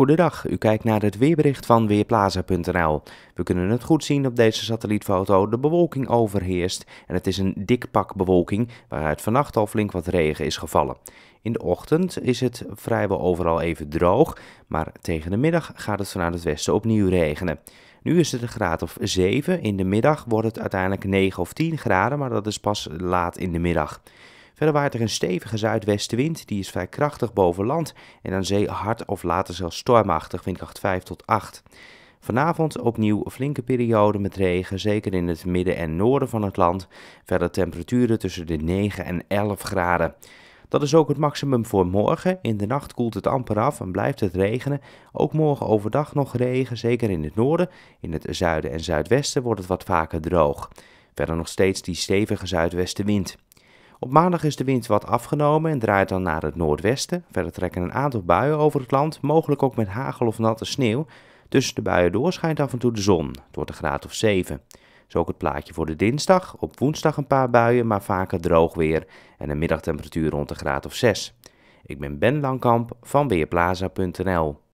Goedendag, u kijkt naar het weerbericht van Weerplaza.nl. We kunnen het goed zien op deze satellietfoto. De bewolking overheerst en het is een dik pak bewolking waaruit vannacht al flink wat regen is gevallen. In de ochtend is het vrijwel overal even droog, maar tegen de middag gaat het vanuit het westen opnieuw regenen. Nu is het een graad of 7, in de middag wordt het uiteindelijk 9 of 10 graden, maar dat is pas laat in de middag. Verder waait er een stevige zuidwestenwind, die is vrij krachtig boven land en aan zee hard of later zelfs stormachtig, windkracht 5 tot 8. Vanavond opnieuw een flinke periode met regen, zeker in het midden en noorden van het land. Verder temperaturen tussen de 9 en 11 graden. Dat is ook het maximum voor morgen. In de nacht koelt het amper af en blijft het regenen. Ook morgen overdag nog regen, zeker in het noorden. In het zuiden en zuidwesten wordt het wat vaker droog. Verder nog steeds die stevige zuidwestenwind. Op maandag is de wind wat afgenomen en draait dan naar het noordwesten. Verder trekken een aantal buien over het land, mogelijk ook met hagel of natte sneeuw. Tussen de buien doorschijnt af en toe de zon. Het wordt een graad of 7. Zo ook het plaatje voor de dinsdag. Op woensdag een paar buien, maar vaker droog weer. En een middagtemperatuur rond een graad of 6. Ik ben Ben Langkamp van Weerplaza.nl.